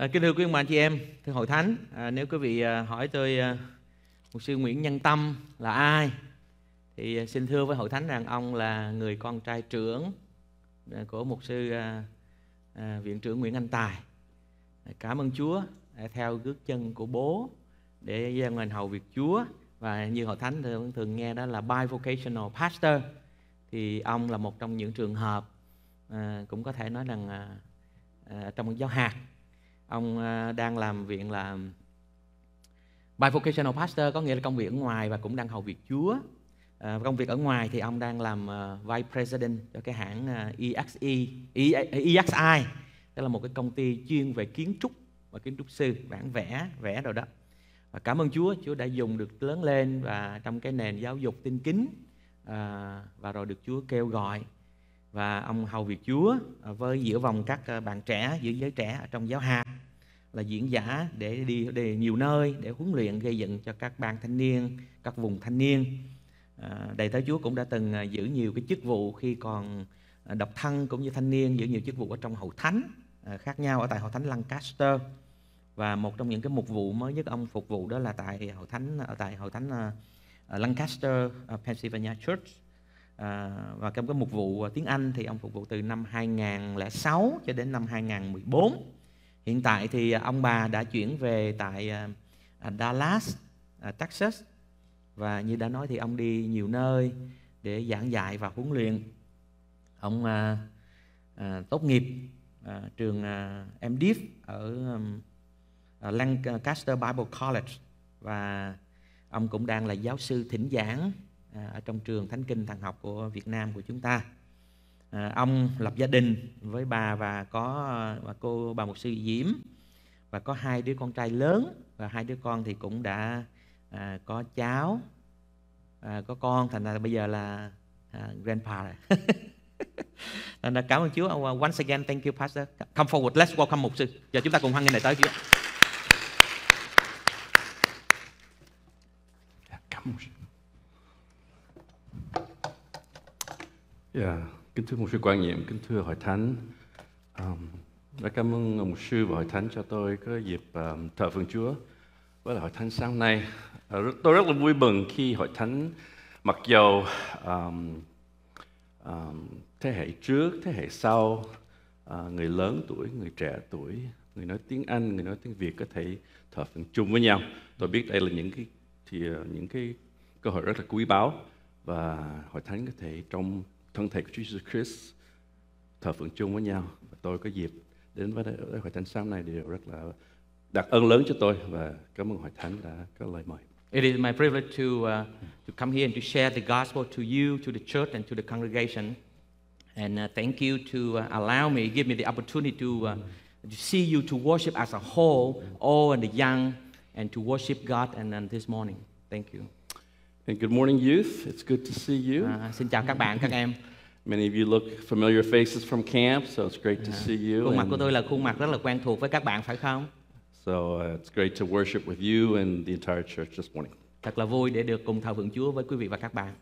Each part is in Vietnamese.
À, kính thưa quý ông bà chị em, thưa hội thánh, à, nếu quý vị à, hỏi tôi à, mục sư Nguyễn Nhân Tâm là ai, thì à, xin thưa với hội thánh rằng ông là người con trai trưởng à, của mục sư à, à, viện trưởng Nguyễn Anh Tài. À, cảm ơn Chúa à, theo bước chân của bố để gian mình hầu việc Chúa và như hội thánh thường thường nghe đó là bivocational pastor thì ông là một trong những trường hợp à, cũng có thể nói rằng à, à, trong giáo hạt ông à, đang làm việc là vocational pastor có nghĩa là công việc ở ngoài và cũng đang hầu việc Chúa à, công việc ở ngoài thì ông đang làm uh, vice president cho cái hãng uh, à, EXE, e, EXI e, e tức là một cái công ty chuyên về kiến trúc và kiến trúc sư bản vẽ vẽ rồi đó và cảm ơn Chúa Chúa đã dùng được lớn lên và trong cái nền giáo dục tinh kính à, và rồi được Chúa kêu gọi và ông hầu việc Chúa với giữa vòng các bạn trẻ giữa giới trẻ ở trong giáo hạt là diễn giả để đi để nhiều nơi để huấn luyện gây dựng cho các ban thanh niên, các vùng thanh niên. À, đầy tớ Chúa cũng đã từng à, giữ nhiều cái chức vụ khi còn à, độc thân cũng như thanh niên giữ nhiều chức vụ ở trong hậu thánh à, khác nhau ở tại hậu thánh Lancaster và một trong những cái mục vụ mới nhất ông phục vụ đó là tại hậu thánh ở tại hậu thánh uh, Lancaster uh, Pennsylvania Church à, và trong cái mục vụ tiếng Anh thì ông phục vụ từ năm 2006 cho đến năm 2014 Hiện tại thì à, ông bà đã chuyển về tại à, à, Dallas, Texas và như đã nói thì ông đi nhiều nơi để giảng dạy và huấn luyện. Ông à, à, tốt nghiệp à, trường à, MDiv ở à, Lancaster Bible College và ông cũng đang là giáo sư thỉnh giảng à, ở trong trường Thánh Kinh Thần học của Việt Nam của chúng ta. À, ông lập gia đình với bà và có bà cô bà mục sư Diễm và có hai đứa con trai lớn và hai đứa con thì cũng đã à, có cháu à, có con thành ra bây giờ là à, grandpa rồi thành ra cảm ơn Chúa à, once again thank you pastor come forward let's welcome mục sư giờ chúng ta cùng hoan nghênh đại tới Chúa cảm ơn Yeah. Kính thưa mục sư quan nhiệm, kính thưa hội thánh, um, đã cảm ơn mục sư và hội thánh cho tôi có dịp um, thờ phượng Chúa với là hội thánh sáng nay. Uh, tôi rất là vui mừng khi hội thánh mặc dầu um, um, thế hệ trước, thế hệ sau, uh, người lớn tuổi, người trẻ tuổi, người nói tiếng Anh, người nói tiếng Việt có thể thờ phượng chung với nhau. Tôi biết đây là những cái thì ờ, những cái cơ hội rất là quý báu và hội thánh có thể trong thân thể của Jesus Christ thờ phượng chung với nhau và tôi có dịp đến với hội thánh sáng này điều rất là đặc ơn lớn cho tôi và cảm ơn hội thánh đã có lời mời. It is my privilege to uh, to come here and to share the gospel to you, to the church and to the congregation. And uh, thank you to uh, allow me, give me the opportunity to, uh, to see you, to worship as a whole, all and the young, and to worship God and, and this morning. Thank you. And good morning, youth. It's good to see you. À, xin chào các bạn, các em. Many of you look familiar faces from camp, so it's great to à, see you. Khuôn mặt của tôi là khuôn mặt rất là quen thuộc với các bạn phải không? So uh, it's great to worship with you and the entire church this morning. Thật là vui để được cùng thờ phượng Chúa với quý vị và các bạn.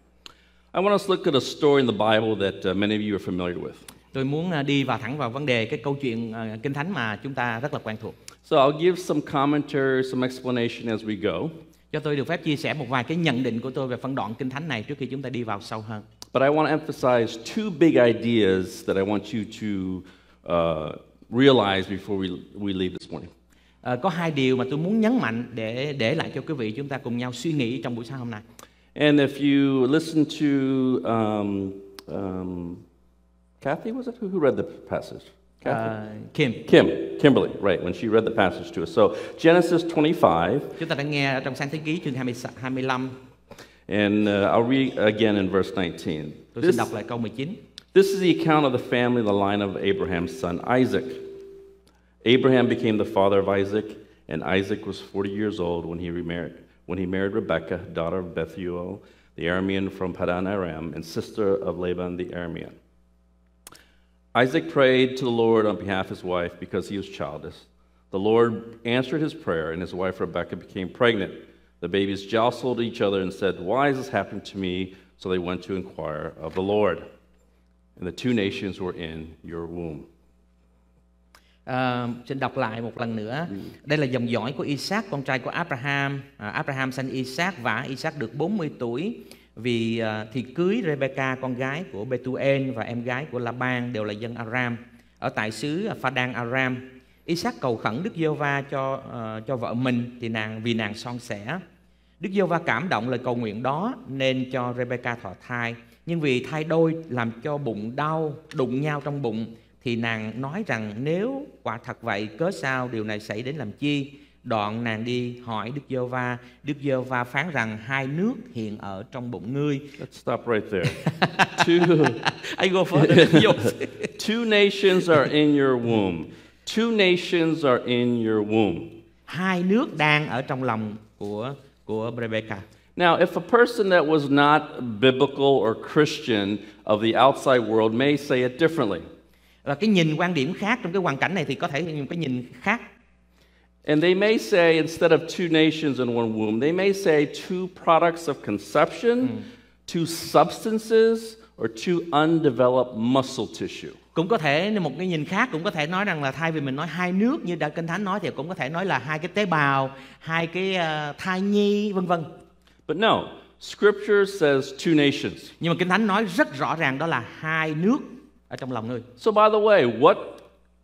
I want us to look at a story in the Bible that uh, many of you are familiar with. Tôi muốn uh, đi vào thẳng vào vấn đề cái câu chuyện uh, kinh thánh mà chúng ta rất là quen thuộc. So I'll give some commentary, some explanation as we go cho tôi được phép chia sẻ một vài cái nhận định của tôi về phân đoạn kinh thánh này trước khi chúng ta đi vào sâu hơn. But I want to emphasize two big ideas that I want you to uh, realize before we we leave this morning. À, có hai điều mà tôi muốn nhấn mạnh để để lại cho quý vị chúng ta cùng nhau suy nghĩ trong buổi sáng hôm nay. And if you listen to um, um, Kathy, was it who, who read the passage? Uh, Kim. Kim, Kimberly, right, when she read the passage to us. So Genesis 25. Chúng ta đã nghe trong sáng thế ký chương 25. And uh, I'll read again in verse 19. Tôi this, xin đọc lại câu 19. This is the account of the family, the line of Abraham's son Isaac. Abraham became the father of Isaac, and Isaac was 40 years old when he remarried, when he married Rebekah, daughter of Bethuel, the Aramean from Padan Aram, and sister of Laban the Aramean. Isaac prayed to the Lord on behalf of his wife because he was childless. The Lord answered his prayer, and his wife Rebekah became pregnant. The babies jostled each other and said, Why has this happened to me? So they went to inquire of the Lord. And the two nations were in your womb. Uh, xin đọc lại một lần nữa. Đây là dòng dõi của Isaac, con trai của Abraham. Uh, Abraham sanh Isaac và Isaac được 40 tuổi. vì à, thì cưới Rebecca con gái của Betuel và em gái của Laban đều là dân Aram ở tại xứ Phadan Aram Isaac cầu khẩn Đức Giê-hô-va cho uh, cho vợ mình thì nàng vì nàng son sẻ. Đức Giê-hô-va cảm động lời cầu nguyện đó nên cho Rebecca thọ thai, nhưng vì thai đôi làm cho bụng đau, đụng nhau trong bụng thì nàng nói rằng nếu quả thật vậy cớ sao điều này xảy đến làm chi? Đoạn nàng đi hỏi Đức giê va Đức giê va phán rằng hai nước hiện ở trong bụng ngươi. Let's stop right there. Two, I go for than Two nations are in your womb. Two nations are in your womb. Hai nước đang ở trong lòng của của Rebecca. Now, if a person that was not biblical or Christian of the outside world may say it differently. Và cái nhìn quan điểm khác trong cái hoàn cảnh này thì có thể một cái nhìn khác And they may say, instead of two nations in one womb, they may say two products of conception, ừ. two substances, or two undeveloped muscle tissue. Cũng có thể một cái nhìn khác cũng có thể nói rằng là thay vì mình nói hai nước như đã kinh thánh nói thì cũng có thể nói là hai cái tế bào, hai cái uh, thai nhi vân vân. But no, Scripture says two nations. Nhưng mà Kinh Thánh nói rất rõ ràng đó là hai nước ở trong lòng người. So by the way, what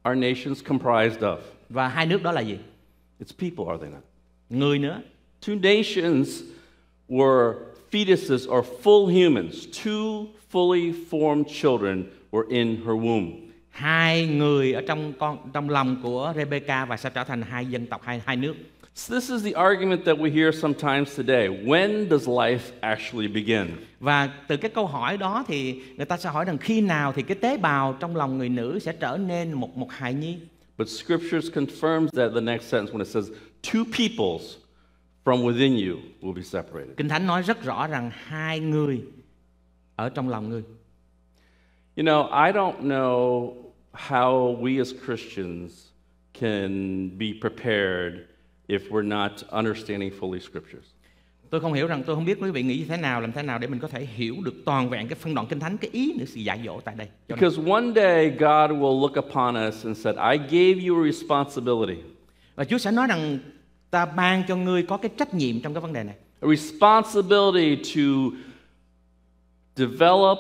are nations comprised of? Và hai nước đó là gì? It's people, are they not? Người nữa. Two nations were fetuses or full humans. Two fully formed children were in her womb. Hai người ở trong con trong lòng của Rebecca và sẽ trở thành hai dân tộc hai hai nước. So this is the argument that we hear sometimes today. When does life actually begin? Và từ cái câu hỏi đó thì người ta sẽ hỏi rằng khi nào thì cái tế bào trong lòng người nữ sẽ trở nên một một hài nhi? But scriptures confirms that the next sentence when it says two peoples from within you will be separated. Kinh Thánh nói rất rõ rằng hai người ở trong lòng ngươi. You know, I don't know how we as Christians can be prepared if we're not understanding fully scriptures. tôi không hiểu rằng tôi không biết quý vị nghĩ như thế nào làm thế nào để mình có thể hiểu được toàn vẹn cái phân đoạn kinh thánh cái ý nữa sự dạy dỗ tại đây because one day God will look upon us and said I gave you a responsibility và Chúa sẽ nói rằng ta ban cho ngươi có cái trách nhiệm trong cái vấn đề này a responsibility to develop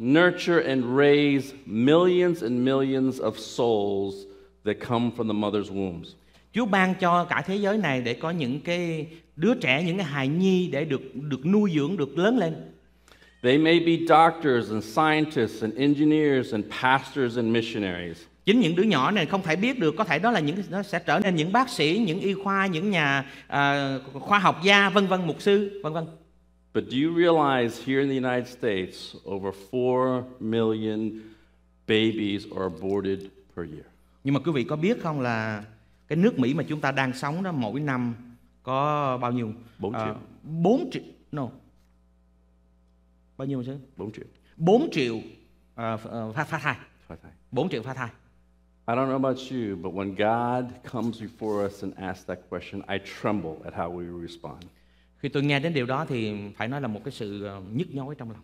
nurture and raise millions and millions of souls that come from the mother's wombs Chúa ban cho cả thế giới này để có những cái đứa trẻ, những cái hài nhi để được được nuôi dưỡng, được lớn lên. They may be doctors and scientists and engineers and pastors and missionaries. Chính những đứa nhỏ này không thể biết được có thể đó là những nó sẽ trở nên những bác sĩ, những y khoa, những nhà uh, khoa học gia, vân vân, mục sư, vân vân. But do you realize here in the United States over 4 million babies are aborted per year? Nhưng mà quý vị có biết không là cái nước Mỹ mà chúng ta đang sống đó mỗi năm có bao nhiêu 4 ờ, triệu à, 4 triệu no bao nhiêu chứ 4 triệu 4 triệu uh, ờ, phá ờ, pha thai pha thai 4 triệu phá thai I don't know about you, but when God comes before us and asks that question, I tremble at how we respond. Khi tôi nghe đến điều đó thì phải nói là một cái sự nhức nhối trong lòng.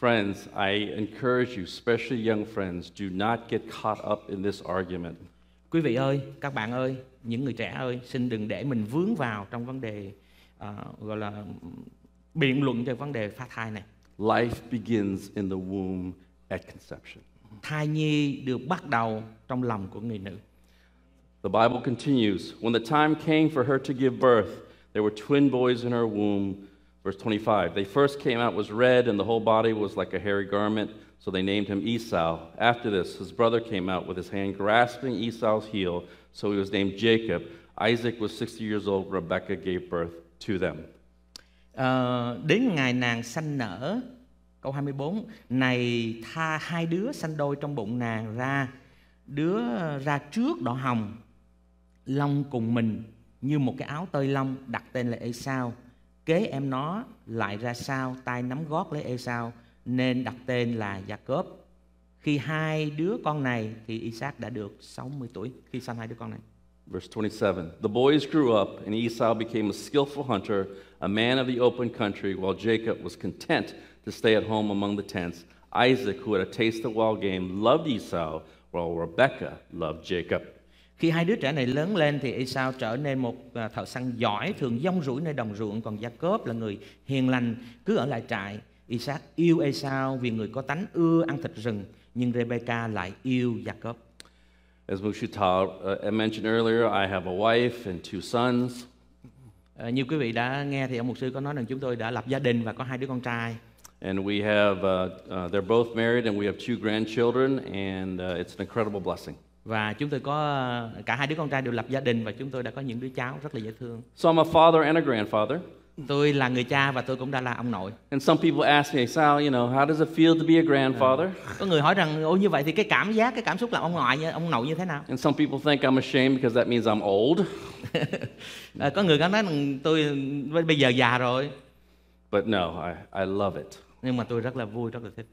Friends, I encourage you, especially young friends, do not get caught up in this argument quý vị ơi các bạn ơi những người trẻ ơi xin đừng để mình vướng vào trong vấn đề uh, gọi là biện luận về vấn đề phá thai này life begins in the womb at conception thai nhi được bắt đầu trong lòng của người nữ The Bible continues When the time came for her to give birth, there were twin boys in her womb. Verse 25. They first came out was red, and the whole body was like a hairy garment. So they named him Esau. After this, his brother came out with his hand grasping Esau's heel, so he was named Jacob. Isaac was 60 years old. Rebekah gave birth to them. Uh, đến ngày nàng sanh nở, câu 24, này tha hai đứa sanh đôi trong bụng nàng ra, đứa ra trước đỏ hồng, lông cùng mình như một cái áo tơi lông đặt tên là Esau. Kế em nó lại ra sau, tay nắm gót lấy Esau nên đặt tên là Gia Cốp. Khi hai đứa con này thì Isaac đã được 60 tuổi khi sanh hai đứa con này. Verse 27. The boys grew up and Esau became a skillful hunter, a man of the open country, while Jacob was content to stay at home among the tents. Isaac, who had a taste of wild game, loved Esau, while Rebekah loved Jacob. Khi hai đứa trẻ này lớn lên thì Esau trở nên một à, thợ săn giỏi, thường dông rủi nơi đồng ruộng, còn Jacob là người hiền lành, cứ ở lại trại. Isaac yêu Esau vì người có tánh ưa ăn thịt rừng, nhưng Rebecca lại yêu Jacob. As Mushita uh, mentioned earlier, I have a wife and two sons. Ờ, như quý vị đã nghe thì ông mục sư có nói rằng chúng tôi đã lập gia đình và có hai đứa con trai. And we have, uh, uh, they're both married and we have two grandchildren and uh, it's an incredible blessing. Và chúng tôi có cả hai đứa con trai đều lập gia đình và chúng tôi đã có những đứa cháu rất là dễ thương. So I'm a father and a grandfather. Tôi là người cha và tôi cũng đã là ông nội. And some people ask me, sao you know, how does it feel to be a grandfather? Có người hỏi rằng, ôi như vậy thì cái cảm giác, cái cảm xúc làm ông ngoại, ông nội như thế nào? And some people think I'm ashamed because that means I'm old. À, có người nói rằng tôi bây giờ già rồi. But no, I, I love it. Nhưng mà tôi rất là vui, rất là thích.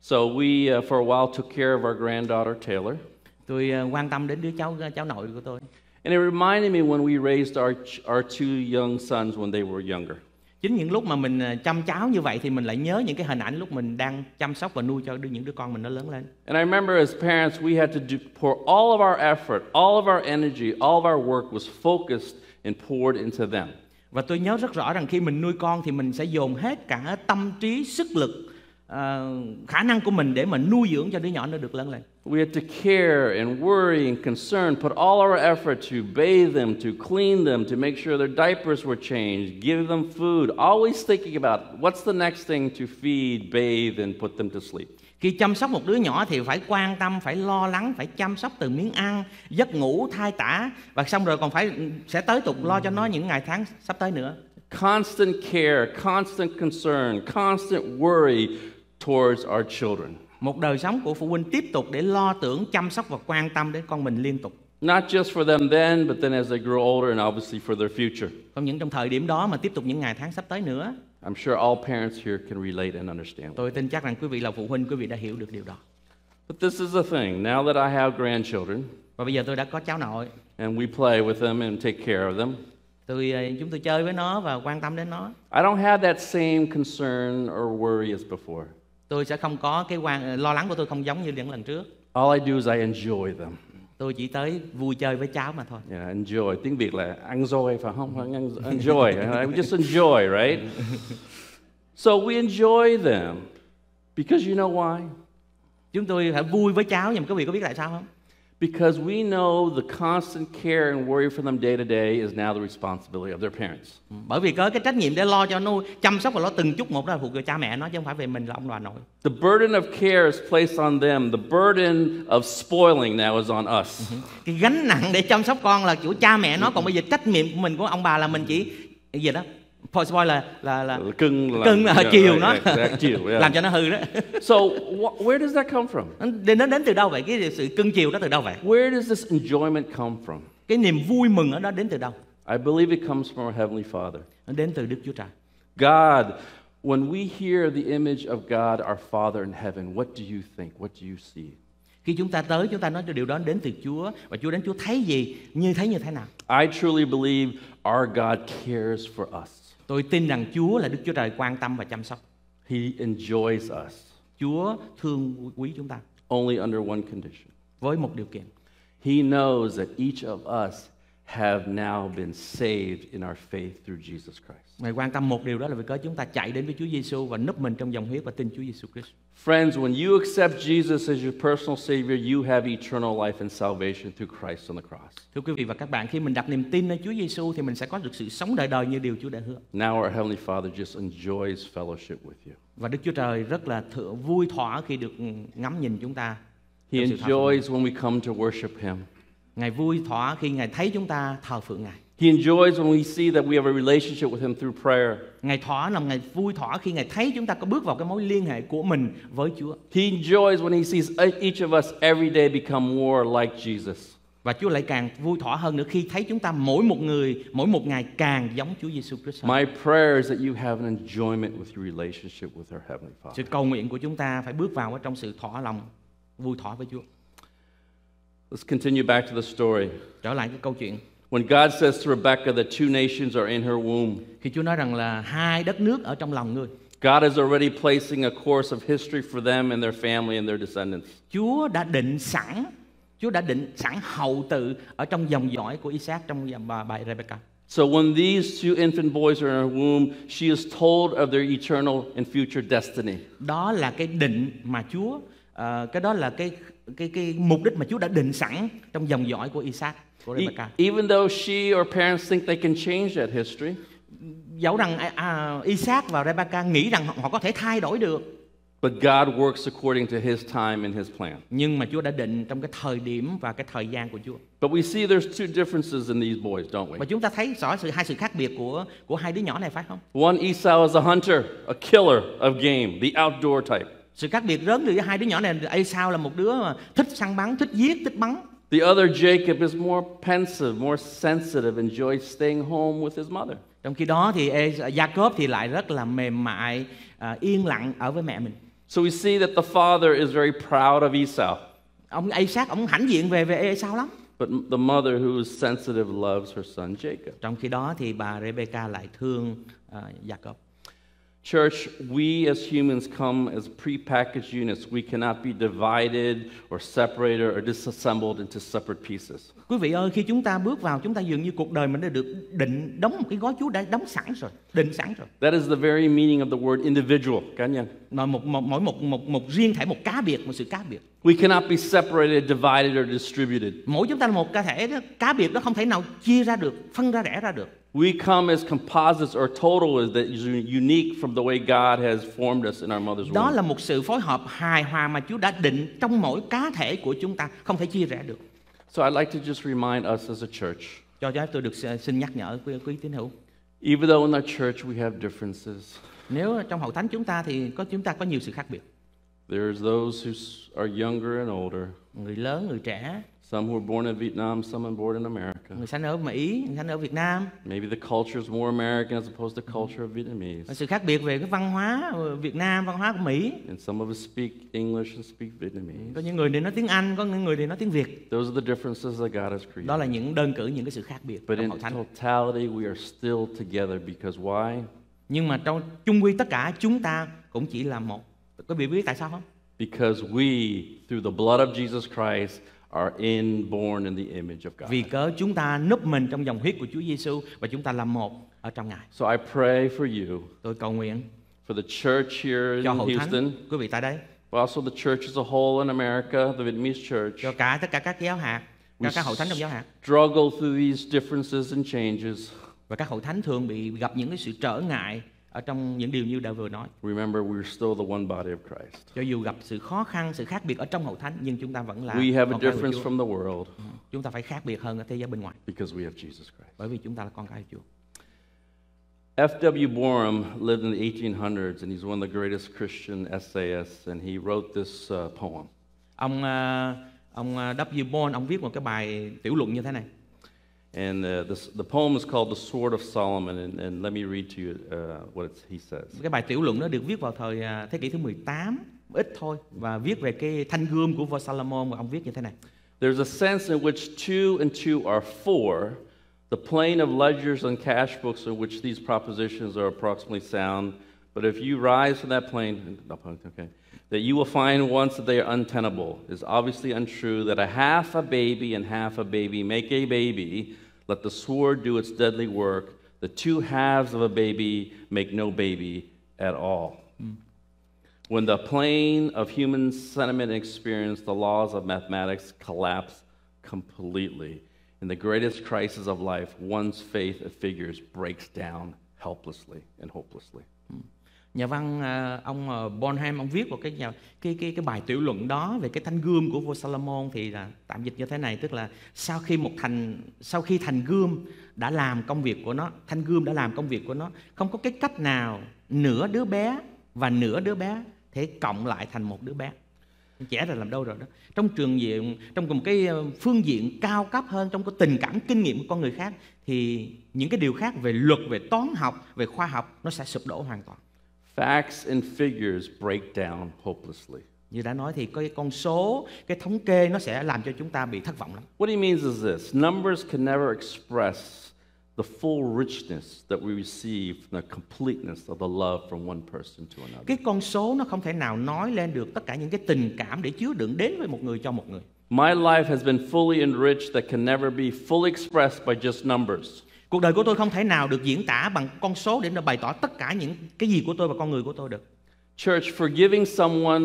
So we uh, for a while took care of our granddaughter Taylor. Tôi uh, quan tâm đến đứa cháu ờ, cháu nội của tôi. And it reminded me when we raised our, our two young sons when they were younger. Chính những lúc mà mình à, chăm cháu như vậy thì mình lại nhớ những cái hình ảnh lúc mình đang chăm sóc và nuôi cho những đứa con mình nó lớn lên. And I remember as parents we had to do, pour all of our effort, all of our energy, all of our work was focused and poured into them. Và tôi nhớ rất rõ rằng khi mình nuôi con thì mình sẽ dồn hết cả tâm trí, sức lực uh, khả năng của mình để mà nuôi dưỡng cho đứa nhỏ nó được lớn lên. We have to care and worry and concern, put all our effort to bathe them, to clean them, to make sure their diapers were changed, give them food, always thinking about what's the next thing to feed, bathe and put them to sleep. Khi chăm sóc một đứa nhỏ thì phải quan tâm, phải lo lắng, phải chăm sóc từ miếng ăn, giấc ngủ, thai tả và xong rồi còn phải ừ, sẽ tới tục lo cho nó mm. những ngày tháng sắp tới nữa. Constant care, constant concern, constant worry, towards our children. Một đời sống của phụ huynh tiếp tục để lo tưởng, chăm sóc và quan tâm đến con mình liên tục. Not just for them then, but then as they grow older and obviously for their future. Không những trong thời điểm đó mà tiếp tục những ngày tháng sắp tới nữa. I'm sure all parents here can relate and understand. Tôi tin chắc rằng quý vị là phụ huynh, quý vị đã hiểu được điều đó. But this is the thing. Now that I have grandchildren, và bây giờ tôi đã có cháu nội. And we play with them and take care of them. Tôi ờ, chúng tôi chơi với nó và quan tâm đến nó. I don't have that same concern or worry as before. Tôi sẽ không có cái quan ờ, lo lắng của tôi không giống như những lần trước. All I do is I enjoy them. Tôi chỉ tới vui chơi với cháu mà thôi. Yeah, enjoy. Tiếng Việt là ăn rồi phải không? Enjoy. I just enjoy, right? so we enjoy them because you know why? Chúng tôi phải vui với cháu nhưng mà quý vị có biết tại sao không? because we know the constant care and worry for them day to day is now the responsibility of their parents. Ừ, bởi vì có cái trách nhiệm để lo cho nuôi, chăm sóc và lo từng chút một đó là thuộc về cha mẹ nó chứ không phải về mình là ông bà nội. The burden of care is placed on them. The burden of spoiling now is on us. Ừ, cái gánh nặng để chăm sóc con là của cha mẹ nó, ừ, còn bây giờ trách nhiệm của mình của ông bà là mình chỉ cái gì đó False spoil là là là ờ, cưng là cưng là yeah, chiều nó chiều, yeah. làm cho nó hư đó. so where does that come from? Đến nó đến từ đâu vậy? Cái sự cưng chiều đó từ đâu vậy? Where does this enjoyment come from? Cái niềm vui mừng ở đó đến từ đâu? I believe it comes from our heavenly Father. Nó đến từ Đức Chúa Trời. God when we hear the image of God our Father in heaven, what do you think? What do you see? Khi chúng ta tới chúng ta nói cho điều đó đến từ Chúa và Chúa đến Chúa thấy gì, như thấy như thế nào? I truly believe our God cares for us. Tôi tin rằng Chúa là Đức Chúa Trời quan tâm và chăm sóc. He enjoys us. Chúa thương quý chúng ta. Only under one condition. Với một điều kiện. He knows that each of us have now been saved in our faith through Jesus Christ. Ngài quan tâm một điều đó là vì cớ chúng ta chạy đến với Chúa Giêsu và nấp mình trong dòng huyết và tin Chúa Giêsu Christ. Friends, when you accept Jesus as your personal savior, you have eternal life and salvation through Christ on the cross. Thưa quý vị và các bạn, khi mình đặt niềm tin nơi Chúa Giêsu thì mình sẽ có được sự sống đời đời như điều Chúa đã hứa. Now our heavenly Father just enjoys fellowship with you. Và Đức Chúa Trời rất là thử, vui thỏa khi được ừ, ngắm nhìn chúng ta. He enjoys when we come to worship him. Ngài vui thỏa khi Ngài thấy chúng ta thờ phượng Ngài. He enjoys when we see that we have a relationship with him through prayer. Ngài thỏa lòng Ngài vui thỏa khi Ngài thấy chúng ta có bước vào cái mối liên hệ của mình với Chúa. He enjoys when he sees e-, each of us every day become more like Jesus. Và Chúa lại càng vui thỏa hơn nữa khi thấy chúng ta mỗi một người, mỗi một ngày càng giống Chúa Giêsu Christ. My prayer is that you have an enjoyment with your relationship with our heavenly Father. Sự cầu nguyện của chúng ta phải bước vào ở trong sự thỏa lòng vui thỏa với Chúa. Let's continue back to the story. Trở lại cái câu chuyện. When God says to Rebecca that two nations are in her womb, khi Chúa nói rằng là hai đất nước ở trong lòng ngươi. God is already placing a course of history for them and their family and their descendants. Chúa đã định sẵn, Chúa đã định sẵn hậu tự ở trong dòng dõi của Isaac trong dòng bà, bà Rebecca. So when these two infant boys are in her womb, she is told of their eternal and future destiny. Đó là cái định mà Chúa, uh, cái đó là cái cái cái mục đích mà Chúa đã định sẵn trong dòng dõi của Isaac. Rebecca. Even though she or parents think they can change that history. Dẫu rằng uh, Isaac và Rebecca nghĩ rằng họ, có thể thay đổi được. But God works according to his time and his plan. Nhưng mà Chúa đã định trong cái thời điểm và cái thời gian của Chúa. But we see there's two differences in these boys, don't we? Và chúng ta thấy rõ sự hai sự khác biệt của của hai đứa nhỏ này phải không? One Esau is a hunter, a killer of game, the outdoor type. Sự khác biệt lớn giữa hai đứa nhỏ này, Esau là một đứa thích săn bắn, thích giết, thích bắn. The other Jacob is more pensive, more sensitive, enjoys staying home with his mother. Trong khi đó thì Jacob thì lại rất là mềm mại, uh, yên lặng ở với mẹ mình. So we see that the father is very proud of Esau. Ông Isaac ông hãnh diện về về Esau lắm. But the mother who is sensitive loves her son Jacob. Trong khi đó thì bà Rebecca lại thương uh, Jacob. Church, we as humans come as prepackaged units. We cannot be divided or separated or disassembled into separate pieces. Quý vị ơi, khi chúng ta bước vào, chúng ta dường như cuộc đời mình đã được định đóng một cái gói Chúa đã đóng sẵn rồi, định sẵn rồi. That is the very meaning of the word individual, cá nhân. Nói một, một mỗi một một một riêng thể, một cá biệt, một sự cá biệt. We cannot be separated, divided or distributed. Mỗi chúng ta là một cá thể đó, cá biệt nó không thể nào chia ra được, phân ra rẽ ra được. We come as composites or total is that unique from the way God has formed us in our mother's womb. Đó là một sự phối hợp hài hòa mà Chúa đã định trong mỗi cá thể của chúng ta, không thể chia rẽ được. So I'd like to just remind us as a church. Cho cho tôi được xin nhắc nhở quý quý tín hữu. Even though in our church we have differences. Nếu trong hội thánh chúng ta thì có chúng ta có nhiều sự khác biệt. There's those who are younger and older. Người lớn, người trẻ. Some were born in Vietnam, some were born in America. Người sanh ở Mỹ, người sanh ở Việt Nam. Maybe the culture is more American as opposed to the culture of Vietnamese. sự khác biệt về cái văn hóa Việt Nam, văn hóa của Mỹ. And some of us speak English and speak Vietnamese. Có những người thì nói tiếng Anh, có những người thì nói tiếng Việt. Those are the differences that God has created. Đó là những đơn cử những cái sự khác biệt. But in totality we are still together because why? Nhưng mà trong chung quy tất cả chúng ta cũng chỉ là một. Có bị biết tại sao không? Because we through the blood of Jesus Christ are inborn in the image of God. Vì cớ chúng ta núp mình trong dòng huyết của Chúa Giêsu và chúng ta là một ở trong Ngài. So I pray for you. Tôi cầu nguyện for the church here cho Hậu Houston. Thánh, quý vị tại đây. But also the church as a whole in America, the Vietnamese church. Cho cả tất cả các giáo hạt, các các hậu thánh trong giáo hạt. Struggle through these differences and changes. Và các hội thánh thường bị gặp những cái sự trở ngại ở trong những điều như đã vừa nói. Remember we're still the one body of Christ. Cho dù gặp sự khó khăn, sự khác biệt ở trong hậu thánh nhưng chúng ta vẫn là We have a difference from the world. Ừ, chúng ta phải khác biệt hơn ở thế giới bên ngoài. Because we have Jesus Christ. Bởi vì chúng ta là con cái Chúa. F.W. Borum lived in the 1800s and he's one of the greatest Christian essayists and he wrote this uh, poem. Ông uh, ông ờ, W. Borum ông viết một cái bài tiểu luận như thế này. And uh, this, the poem is called The Sword of Solomon, and, and let me read to you uh, what he says. Cái bài tiểu luận đó được viết vào thời thế kỷ thứ 18, ít thôi, và viết về cái thanh gươm của vua Salomon, ông viết như thế này. There's a sense in which two and two are four, the plane of ledgers and cash books in which these propositions are approximately sound, but if you rise from that plane, okay, that you will find once that they are untenable. It's obviously untrue that a half a baby and half a baby make a baby, let the sword do its deadly work. The two halves of a baby make no baby at all. Mm. When the plane of human sentiment and experience, the laws of mathematics collapse completely. In the greatest crisis of life, one's faith in figures breaks down helplessly and hopelessly. Mm. nhà văn ờ, ông ờ, Bonham ông viết một cái nhà, cái cái cái bài tiểu luận đó về cái thanh gươm của vua Salomon thì là tạm dịch như thế này tức là sau khi một thành sau khi thành gươm đã làm công việc của nó thanh gươm đã làm công việc của nó không có cái cách nào nửa đứa bé và nửa đứa bé thể cộng lại thành một đứa bé trẻ rồi làm đâu rồi đó trong trường diện trong một cái ờ, phương diện cao cấp hơn trong cái tình cảm kinh nghiệm của con người khác thì những cái điều khác về luật về toán học về khoa học nó sẽ sụp đổ hoàn toàn Facts and figures break down hopelessly. Như đã nói thì cái con số, cái thống kê nó sẽ làm cho chúng ta bị thất vọng lắm. What he means is this, numbers can never express the full richness that we receive, the completeness of the love from one person to another. Cái con số nó không thể nào nói lên được tất cả những cái tình cảm để chứa đựng đến với một người cho một người. My life has been fully enriched that can never be fully expressed by just numbers. Cuộc đời của tôi không thể nào được diễn tả bằng con số để bày tỏ tất cả những cái gì của tôi và con người của tôi được. Church, forgiving someone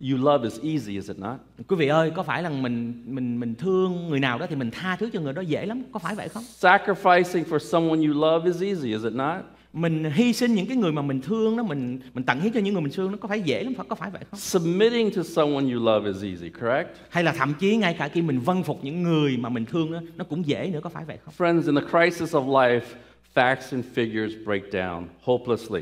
you love is easy, is it not? Quý vị ơi, có phải là mình mình mình thương người nào đó thì mình tha thứ cho người đó dễ lắm, có phải vậy không? Sacrificing for someone you love is easy, is it not? mình hy sinh những cái người mà mình thương đó mình mình tặng hiến cho những người mình thương nó có phải dễ lắm phải có phải vậy không? Submitting to someone you love is easy, correct? Hay là thậm chí ngay cả khi mình vâng phục những người mà mình thương đó, nó cũng dễ nữa có phải vậy không? Friends in the crisis of life, facts and figures break down hopelessly.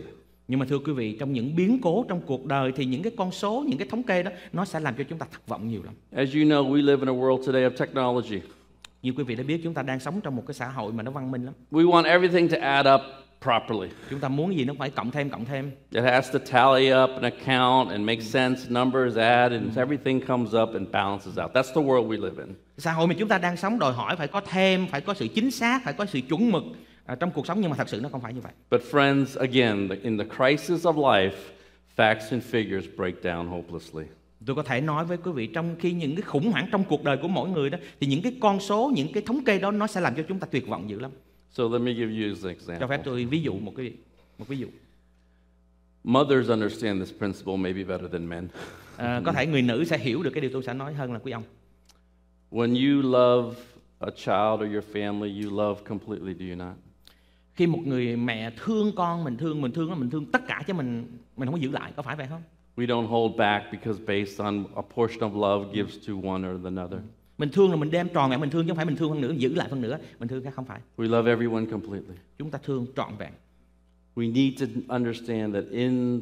Nhưng mà thưa quý vị, trong những biến cố trong cuộc đời thì những cái con số, những cái thống kê đó nó sẽ làm cho chúng ta thất vọng nhiều lắm. As you know, we live in a world today of technology. Như quý vị đã biết chúng ta đang sống trong một cái xã hội mà nó văn minh lắm. We want everything to add up properly. Chúng ta muốn gì nó phải cộng thêm cộng thêm. It has to tally up an account and make sense, numbers add and everything comes up and balances out. That's the world we live in. Xã hội mà chúng ta đang sống đòi hỏi phải có thêm, phải có sự chính xác, phải có sự chuẩn mực à, trong cuộc sống nhưng mà thật sự nó không phải như vậy. But friends, again, in the crisis of life, facts and figures break down hopelessly. Tôi có thể nói với quý vị trong khi những cái khủng hoảng trong cuộc đời của mỗi người đó thì những cái con số, những cái thống kê đó nó sẽ làm cho chúng ta tuyệt vọng dữ lắm. So let me give you an example. Cho phép tôi ví dụ một cái một ví dụ. Mothers understand this principle maybe better than men. à, có thể người nữ sẽ hiểu được cái điều tôi sẽ nói hơn là quý ông. When you love a child or your family, you love completely, do you not? Khi một người mẹ thương con, mình thương, mình thương, mình thương tất cả chứ mình mình không có giữ lại, có phải vậy không? We don't hold back because based on a portion of love gives to one or another. Mình thương là mình đem tròn vẹn mình thương chứ không phải mình thương phân nữa giữ lại phân nữa mình thương khác không phải. We love everyone completely. Chúng ta thương trọn vẹn. We need to understand that in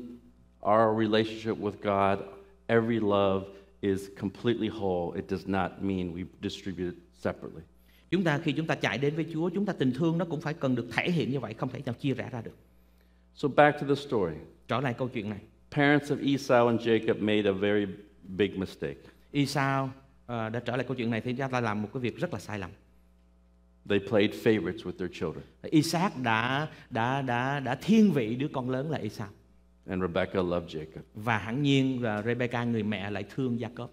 our relationship with God, every love is completely whole. It does not mean we distribute it separately. Chúng ta khi chúng ta chạy đến với Chúa, chúng ta tình thương nó cũng phải cần được thể hiện như vậy, không thể nào chia rẽ ra được. So back to the story. Trở lại câu chuyện này. Parents of Esau and Jacob made a very big mistake. Esau Ờ, đã trở lại câu chuyện này thì cha ta làm một cái việc rất là sai lầm. They played favorites with their children. Isaac đã đã đã đã thiên vị đứa con lớn là Isaac. And Rebecca loved Jacob. Và hẳn nhiên là ờ, Rebecca người mẹ lại thương Jacob.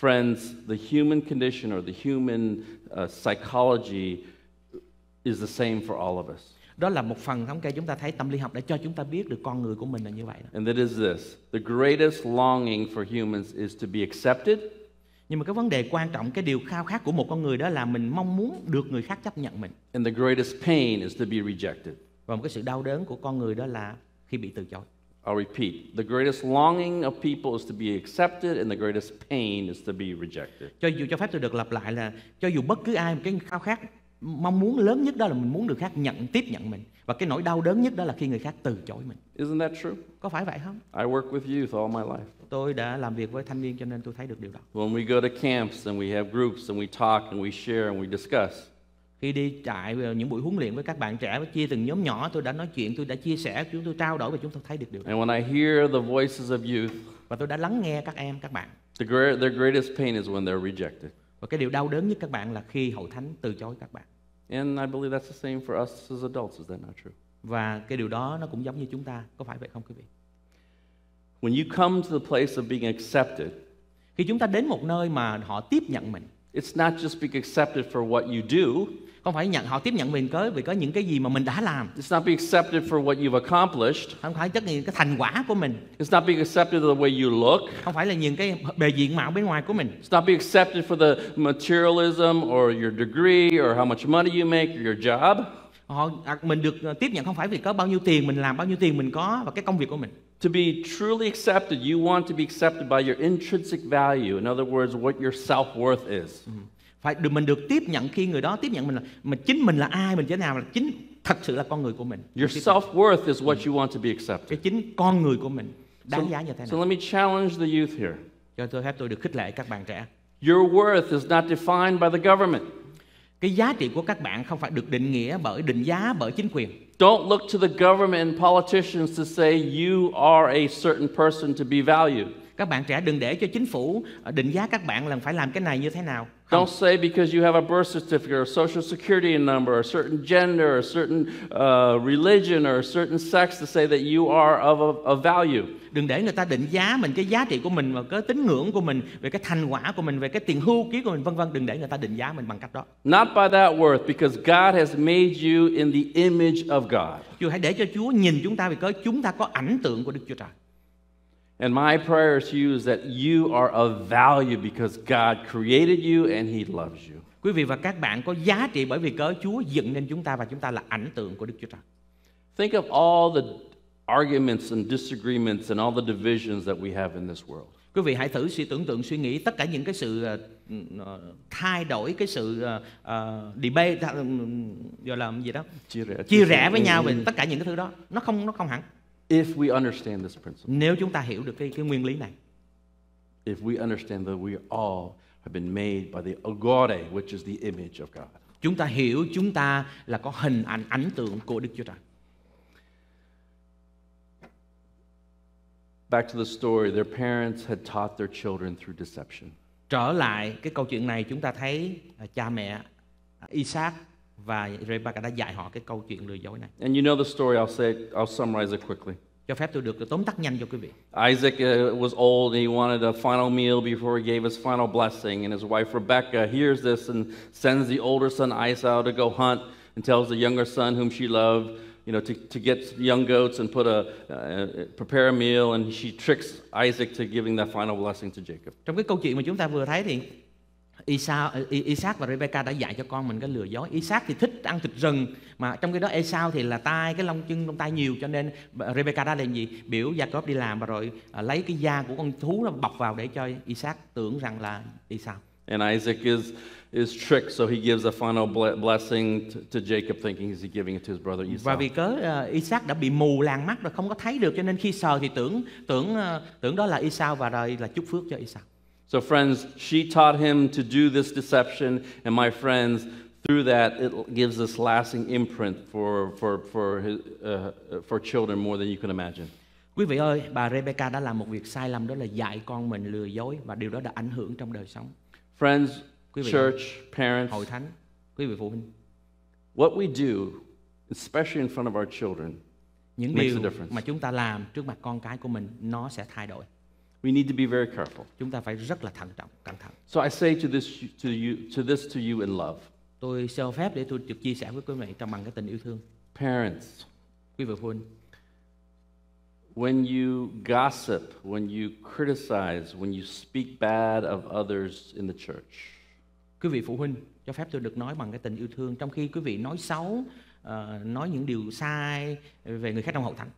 Friends, the human condition or the human uh, psychology is the same for all of us. Đó là một phần thống kê chúng ta thấy tâm lý học đã cho chúng ta biết được con người của mình là như vậy. Đó. And that is this, the greatest longing for humans is to be accepted nhưng mà cái vấn đề quan trọng, cái điều khao khát của một con người đó là mình mong muốn được người khác chấp nhận mình. And the greatest pain is to be rejected. Và một cái sự đau đớn của con người đó là khi bị từ chối. I'll repeat. The greatest longing of people is to be accepted and the greatest pain is to be rejected. Cho dù cho phép tôi được lặp lại là cho dù bất cứ ai một cái khao khát mong muốn lớn nhất đó là mình muốn được khác nhận tiếp nhận mình và cái nỗi đau đớn nhất đó là khi người khác từ chối mình. Isn't that true? Có phải vậy không? I work with youth all my life. Tôi đã làm việc với thanh niên cho nên tôi thấy được điều đó. When we go to camps and we have groups and we talk and we share and we discuss. Khi đi trại ờ, những buổi huấn luyện với các bạn trẻ với chia từng nhóm nhỏ, tôi đã nói chuyện, tôi đã chia sẻ, chúng tôi trao đổi và chúng tôi thấy được điều đó. And when I hear the voices of youth, và tôi đã lắng nghe các em, các bạn. The great, their greatest pain is when they're rejected. Và cái điều đau đớn nhất các bạn là khi hội thánh từ chối các bạn. And I believe that's the same for us as adults, is that not true? Và cái điều đó nó cũng giống như chúng ta, có phải vậy không quý vị? when you come to the place of being accepted, khi chúng ta đến một nơi mà họ tiếp nhận mình, it's not just being accepted for what you do, không phải nhận họ tiếp nhận mình cớ vì có những cái gì mà mình đã làm. It's not being accepted for what you've accomplished. Không phải chất những cái thành quả của mình. It's not being accepted the way you look. Không phải là những cái bề diện mạo bên ngoài của mình. It's not being accepted for the materialism or your degree or how much money you make or your job họ ờ, à, mình được ờ, tiếp nhận không phải vì có bao nhiêu tiền mình làm bao nhiêu tiền mình có và cái công việc của mình. To be truly accepted, you want to be accepted by your intrinsic value. In other words, what your self-worth is. Ừ. Phải được mình được tiếp nhận khi người đó tiếp nhận mình là mình chính mình là ai, mình thế nào là chính thật sự là con người của mình. Your self-worth is what ừ. you want to be accepted. Cái chính con người của mình đáng so, giá như thế nào. So let me challenge the youth here. Cho tôi phép tôi được khích lệ các bạn trẻ. Your worth is not defined by the government cái giá trị của các bạn không phải được định nghĩa bởi định giá bởi chính quyền. Don't look to the government and politicians to say you are a certain person to be valued. Các bạn trẻ đừng để cho chính phủ ờ, định giá các bạn là phải làm cái này như thế nào. Don't say because you have a birth certificate or social security number or a certain gender or a certain uh, religion or a certain sex to say that you are of a, a value. Đừng để người ta định giá mình cái giá trị của mình và cái tín ngưỡng của mình, về cái thành quả của mình, về cái tiền hưu ký của mình vân vân, đừng để người ta định giá mình bằng cách đó. Not by that worth because God has made you in the image of God. Chúa hãy để cho Chúa nhìn chúng ta vì có chúng ta có ảnh tượng của Đức Chúa Trời. And my prayer to you is that you are of value because God created you and He loves you. Quý vị và các bạn có giá trị bởi vì cớ Chúa dựng nên chúng ta và chúng ta là ảnh tượng của Đức Chúa Trời. Think of all the arguments and disagreements and all the divisions that we have in this world. Quý vị hãy thử suy tưởng tượng suy nghĩ tất cả những cái sự uh, thay đổi cái sự uh, debate gọi là gì đó chia rẽ, chia rẽ với nhau về ừ. tất cả những cái thứ đó nó không nó không hẳn If we understand this principle. Nếu chúng ta hiểu được cái cái nguyên lý này. If we understand that we all have been made by the agore, which is the image of God. Chúng ta hiểu chúng ta là có hình ảnh ảnh tượng của Đức Chúa Trời. Back to the story, their parents had taught their children through deception. Trở lại cái câu chuyện này chúng ta thấy à, cha mẹ à, Isaac và Rebecca đã dạy họ cái câu chuyện lừa dối này. And you know the story, I'll say, I'll summarize it quickly. Cho phép tôi được tóm tắt nhanh cho quý vị. Isaac uh, was old and he wanted a final meal before he gave his final blessing and his wife Rebecca hears this and sends the older son Esau to go hunt and tells the younger son whom she loved you know, to, to get young goats and put a, uh, uh, prepare a meal, and she tricks Isaac to giving that final blessing to Jacob. Trong cái câu chuyện mà chúng ta vừa thấy thì Isaac, ờ, Isaac và Rebecca đã dạy cho con mình cái lừa dối Isaac thì thích ăn thịt rừng mà trong cái đó Esau thì là tai cái lông chân lông tai nhiều cho nên Rebecca đã làm gì biểu Jacob đi làm và rồi ờ, lấy cái da của con thú đó bọc vào để cho Isaac tưởng rằng là Esau And Isaac is is tricked, so he gives a final blessing to, to Jacob, thinking he's giving it to his brother Esau. Và vì cớ uh, Isaac đã bị mù làng mắt rồi không có thấy được, cho nên khi sờ thì tưởng tưởng tưởng đó là Esau và rồi là chúc phước cho Esau. So, friends, she taught him to do this deception, and my friends, through that, it gives this lasting imprint for, for, for, his, uh, for children more than you can imagine. Quý vị ơi, bà Rebecca đã làm một việc sai lầm đó là dạy con mình lừa dối và điều đó đã ảnh hưởng trong đời sống. Friends, quý vị church, ơi, parents, hội thánh, quý vị phụ huynh. What we do, especially in front of our children, những điều mà chúng ta làm trước mặt con cái của mình nó sẽ thay đổi. We need to be very careful. Chúng ta phải rất là thận trọng, cẩn thận. So I say to this to you to this to you in love. Tôi xin phép để tôi được chia sẻ với quý vị trong bằng cái tình yêu thương. Parents. Quý vị phụ huynh. When you gossip, when you criticize, when you speak bad of others in the church. Quý vị phụ huynh cho phép tôi được nói bằng cái tình yêu thương trong khi quý vị nói xấu, uh, nói những điều sai về người khác trong hậu thánh.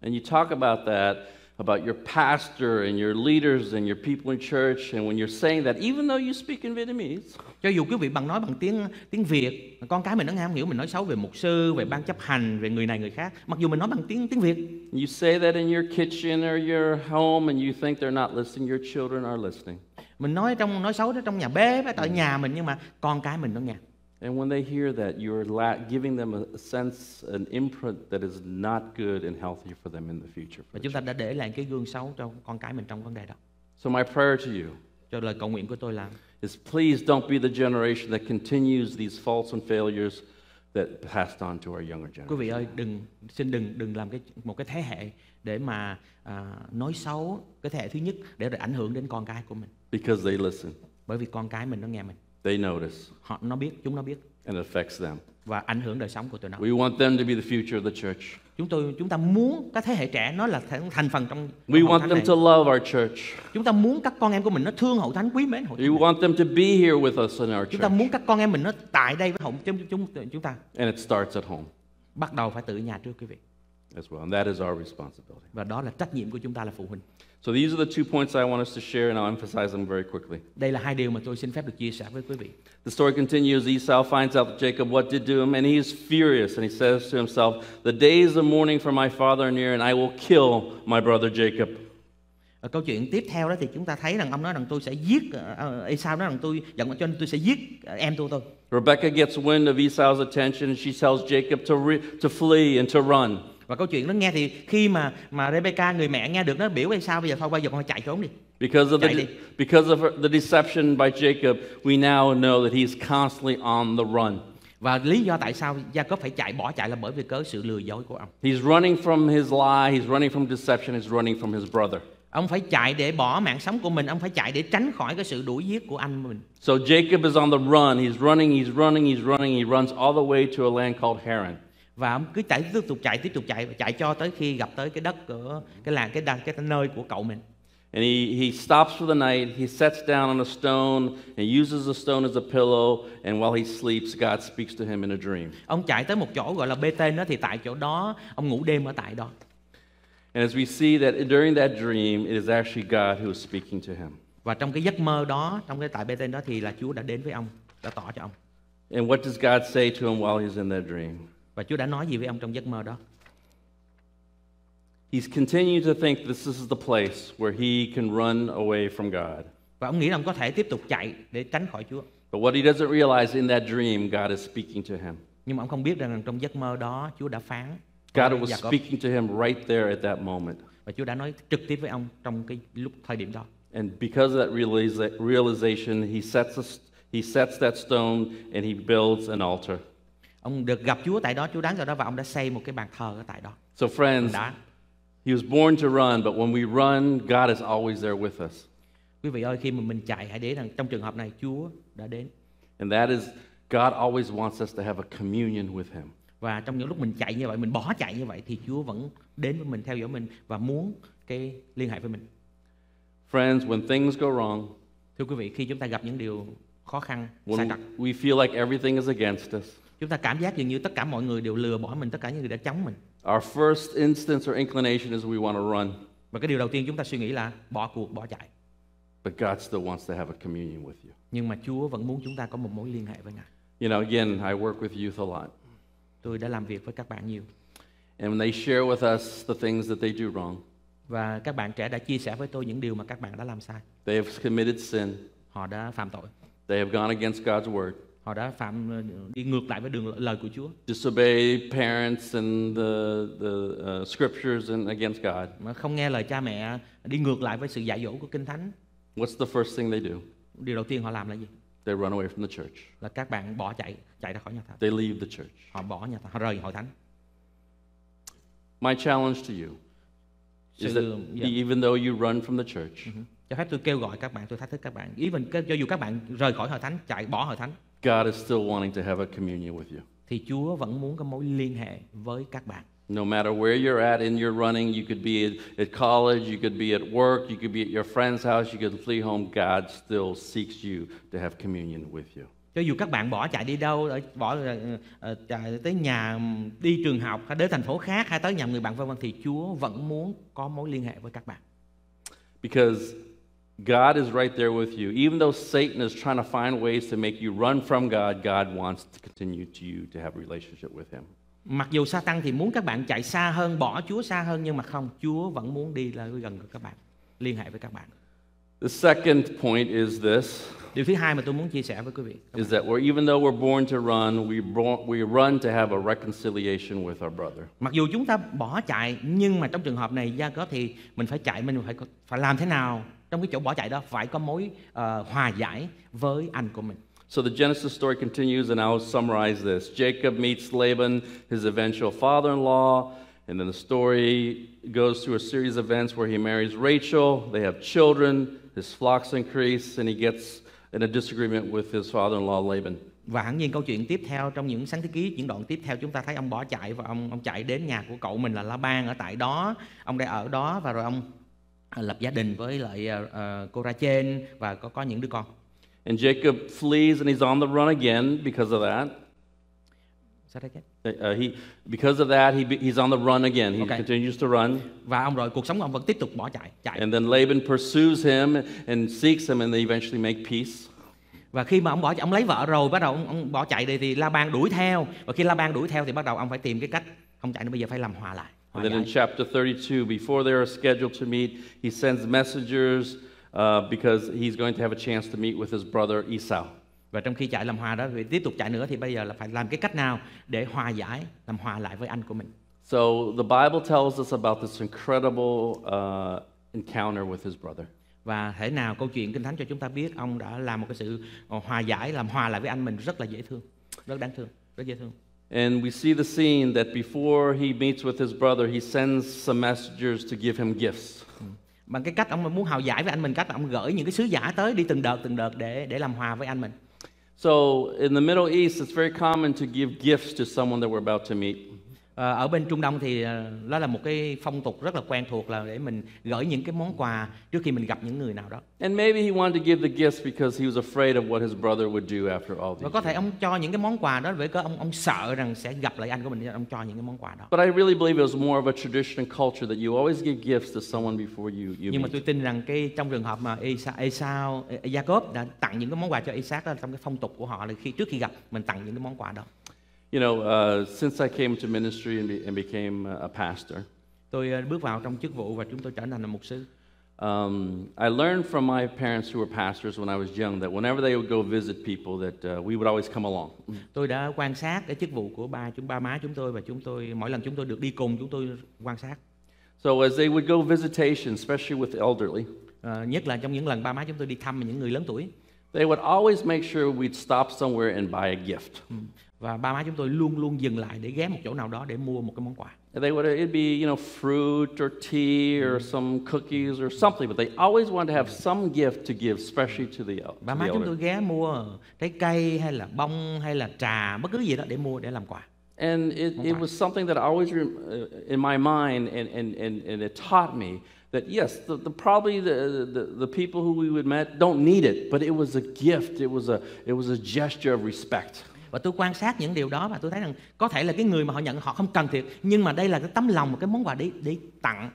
And you talk about that about your pastor and your leaders and your people in church and when you're saying that even though you speak in Vietnamese cho dù quý vị bằng nói bằng tiếng tiếng Việt con cái mình nó nghe không hiểu mình nói xấu về mục sư về ban chấp hành về người này người khác mặc dù mình nói bằng tiếng tiếng Việt you say that in your kitchen or your home and you think they're not listening your children are listening mình nói trong nói xấu đó trong nhà bếp ở tại ừ. nhà mình nhưng mà con cái mình nó nghe And when they hear that, you're la- giving them a sense, an imprint that is not good and healthy for them in the future. Và chúng ta đã để lại cái gương xấu cho con cái mình trong vấn đề đó. So my prayer to you. Cho lời cầu nguyện của tôi là. Is please don't be the generation that continues these faults and failures that passed on to our younger generation. Quý vị ơi, đừng xin đừng đừng làm cái một cái thế hệ để mà uh, nói xấu cái thế hệ thứ nhất để rồi ảnh hưởng đến con cái của mình. Because they listen. Bởi vì con cái mình nó nghe mình. They notice. Họ nó biết, chúng nó biết. And it affects them. Và ảnh hưởng đời sống của tụi nó. We want them to be the future of the church. Chúng tôi chúng ta muốn các thế hệ trẻ nó là thành phần trong We want them này. to love our church. Chúng ta muốn các con em của mình nó thương hội thánh quý mến hội thánh. We want them to be here with us in our church. Chúng ta muốn các con em mình nó tại đây với hội chúng chúng chúng ta. And it starts at home. Bắt đầu phải từ nhà trước quý vị. As well. And that is our responsibility. Và đó là trách nhiệm của chúng ta là phụ huynh. So these are the two points I want us to share, and I'll emphasize them very quickly. Đây là hai điều mà tôi xin phép được chia sẻ với quý vị. The story continues. Esau finds out that Jacob what did do him, and he is furious, and he says to himself, "The days of mourning for my father are near, and I will kill my brother Jacob." Ở câu chuyện tiếp theo đó thì chúng ta thấy rằng ông nói rằng tôi sẽ giết uh, Esau nói rằng tôi giận cho nên tôi sẽ giết em tôi tôi. Rebecca gets wind of Esau's attention and she tells Jacob to, to flee and to run. và câu chuyện nó nghe thì khi mà mà Rebecca người mẹ nghe được nó biểu hay sao bây giờ thôi bây giờ con chạy trốn đi Because of, the, because of the deception by Jacob, we now know that he's constantly on the run. Và lý do tại sao Jacob phải chạy bỏ chạy là bởi vì cớ sự lừa dối của ông. He's running from his lie, he's running from deception, he's running from his brother. Ông phải chạy để bỏ mạng sống của mình, ông phải chạy để tránh khỏi cái sự đuổi giết của anh mình. So Jacob is on the run, he's running, he's running, he's running, he runs all the way to a land called Haran và ông cứ chạy tiếp tục chạy tiếp tục chạy và chạy cho tới khi gặp tới cái đất của cái làng cái đàn cái nơi của cậu mình And he, he stops for the night, he sets down on a stone, and uses the stone as a pillow, and while he sleeps, God speaks to him in a dream. Ông chạy tới một chỗ gọi là bê tê đó thì tại chỗ đó ông ngủ đêm ở tại đó. And as we see that during that dream, it is actually God who is speaking to him. Và trong cái giấc mơ đó, trong cái tại bê tê đó thì là Chúa đã đến với ông, đã tỏ cho ông. And what does God say to him while he's in that dream? Và Chúa đã nói gì với ông trong giấc mơ đó? He's continued to think this is the place where he can run away from God. Và ông nghĩ là ông có thể tiếp tục chạy để tránh khỏi Chúa. But what he doesn't realize in that dream, God is speaking to him. Nhưng mà ông không biết rằng trong giấc mơ đó Chúa đã phán. God was speaking to him right there at that moment. Và Chúa đã nói trực tiếp với ông trong cái lúc thời điểm đó. And because of that realization, he sets a, he sets that stone and he builds an altar. Ông được gặp Chúa tại đó, Chúa đáng ở đó và ông đã xây một cái bàn thờ ở tại đó. So friends, đã. he was born to run, but when we run, God is always there with us. Quý vị ơi, khi mà mình chạy hãy để rằng trong trường hợp này Chúa đã đến. And that is God always wants us to have a communion with him. Và trong những lúc mình chạy như vậy, mình bỏ chạy như vậy thì Chúa vẫn đến với mình, theo dõi mình và muốn cái liên hệ với mình. Friends, when things go wrong, thưa quý vị, khi chúng ta gặp những điều khó khăn, sai trật, we feel like everything is against us Chúng ta cảm giác dường như tất cả mọi người đều lừa bỏ mình, tất cả những người đã chống mình. Our first instance or inclination is we want to run. Và cái điều đầu tiên chúng ta suy nghĩ là bỏ cuộc, bỏ chạy. But God still wants to have a communion with you. Nhưng mà Chúa vẫn muốn chúng ta có một mối liên hệ với Ngài. You know, again, I work with youth a lot. Tôi đã làm việc với các bạn nhiều. And when they share with us the things that they do wrong. Và các bạn trẻ đã chia sẻ với tôi những điều mà các bạn đã làm sai. They have committed sin. Họ đã phạm tội. They have gone against God's word họ đã phạm ờ, đi ngược lại với đường lời của Chúa. Disobey parents and the the uh, scriptures and against God. Mà không nghe lời cha mẹ, đi ngược lại với sự dạy dỗ của Kinh Thánh. What's the first thing they do? Điều đầu tiên họ làm là gì? They run away from the church. Là các bạn bỏ chạy, chạy ra khỏi nhà thờ. They leave the church. Họ bỏ nhà thờ, họ rời hội thánh. My challenge to you is that yeah. Dạ. even though you run from the church, uh-huh. cho phép tôi kêu gọi các bạn, tôi thách thức các bạn, even cho dù các bạn rời khỏi hội thánh, chạy bỏ hội thánh, God is still wanting to have a communion with you. Thì Chúa vẫn muốn có mối liên hệ với các bạn. No matter where you're at in your running, you could be at, at, college, you could be at work, you could be at your friend's house, you could flee home. God still seeks you to have communion with you. Cho dù các bạn bỏ chạy đi đâu, bỏ ờ, ờ, chạy tới nhà, đi trường học, hay đến thành phố khác, hay tới nhà người bạn vân vân, thì Chúa vẫn muốn có mối liên hệ với các bạn. Because God is right there with you. Even though Satan is trying to find ways to make you run from God, God wants to continue to you to have a relationship with him. Mặc dù Satan thì muốn các bạn chạy xa hơn, bỏ Chúa xa hơn nhưng mà không, Chúa vẫn muốn đi là gần với các bạn, liên hệ với các bạn. The second point is this. Điều thứ hai mà tôi muốn chia sẻ với quý vị. Is that we're even though we're born to run, we born, we run to have a reconciliation with our brother. Mặc dù chúng ta bỏ chạy nhưng mà trong trường hợp này gia có thì mình phải chạy mình phải phải làm thế nào trong cái chỗ bỏ chạy đó phải có mối uh, hòa giải với anh của mình. So the Genesis story continues, and I'll summarize this. Jacob meets Laban, his eventual father in law, and then the story goes through a series of events where he marries Rachel, they have children, his flocks increase, and he gets in a disagreement with his father in law Laban. Và hẳn nhiên câu chuyện tiếp theo trong những sáng thế ký những đoạn tiếp theo chúng ta thấy ông bỏ chạy và ông ông chạy đến nhà của cậu mình là La Ban ở tại đó, ông đã ở đó và rồi ông À, lập gia đình với lại uh, cô trên và có có những đứa con. And Jacob flees and he's on the run again because of that. Sao đấy uh, uh, he, because of that, he, he's on the run again. He okay. continues to run. Và ông rồi cuộc sống ông vẫn tiếp tục bỏ chạy, chạy. And then Laban pursues him and seeks him, and they eventually make peace. Và khi mà ông bỏ ông lấy vợ rồi bắt đầu ông, ông bỏ chạy đi thì La Ban đuổi theo và khi La Ban đuổi theo thì bắt đầu ông phải tìm cái cách không chạy nữa bây giờ phải làm hòa lại. And then in chapter 32, before they are scheduled to meet, he sends messengers uh, because he's going to have a chance to meet with his brother Esau. Và trong khi chạy làm hòa đó, tiếp tục chạy nữa thì bây giờ là phải làm cái cách nào để hòa giải, làm hòa lại với anh của mình. So the Bible tells us about this incredible uh, encounter with his brother. Và thế nào câu chuyện Kinh Thánh cho chúng ta biết ông đã làm một cái sự ờ, hòa giải, làm hòa lại với anh mình rất là dễ thương, rất đáng thương, rất dễ thương. And we see the scene that before he meets with his brother, he sends some messengers to give him gifts. Bằng cái cách ông muốn hào giải với anh mình, cách ông gửi những cái sứ giả tới đi từng đợt từng đợt để để làm hòa với anh mình. So in the Middle East, it's very common to give gifts to someone that we're about to meet. Ờ, ở bên Trung Đông thì ờ, đó là một cái phong tục rất là quen thuộc là để mình gửi những cái món quà trước khi mình gặp những người nào đó. And maybe he wanted to give the gifts because he was afraid of what his brother would do after all. Và có thể ông cho những cái món quà đó với cái ông ông sợ rằng sẽ gặp lại anh của mình nên ông cho những cái món quà đó. But I really believe it was more of a tradition and culture that you always give gifts to someone before you you. Nhưng mà tôi tin rằng cái trong trường hợp mà Esau, Jacob đã tặng những cái món quà cho Isaac đó là trong cái phong tục của họ là khi trước khi gặp mình tặng những cái món quà đó you know, uh, since I came to ministry and, be, and became a pastor, tôi ờ, bước vào trong chức vụ và chúng tôi trở thành là mục sư. Um, I learned from my parents who were pastors when I was young that whenever they would go visit people that uh, we would always come along. Tôi đã quan sát cái chức vụ của ba chúng ba má chúng tôi và chúng tôi mỗi lần chúng tôi được đi cùng chúng tôi quan sát. So as they would go visitation, especially with the elderly. Uh, nhất là trong những lần ba má chúng tôi đi thăm những người lớn tuổi. They would always make sure we'd stop somewhere and buy a gift. Ừ và ba má chúng tôi luôn luôn dừng lại để ghé một chỗ nào đó để mua một cái món quà. They would it'd be you know fruit or tea or ừ. some cookies or something, but they always wanted to have some gift to give, especially to the elder. Ba má chúng tôi ghé mua trái cây hay là bông hay là trà bất cứ gì đó để mua để làm quà. And it, it was something that I always uh, in my mind and, and, and, and it taught me that yes, the, the probably the, the, the, people who we would met don't need it, but it was a gift. It was a, it was a gesture of respect và tôi quan sát những điều đó và tôi thấy rằng có thể là cái người mà họ nhận họ không cần thiệt nhưng mà đây là cái tấm lòng một cái món quà để để tặng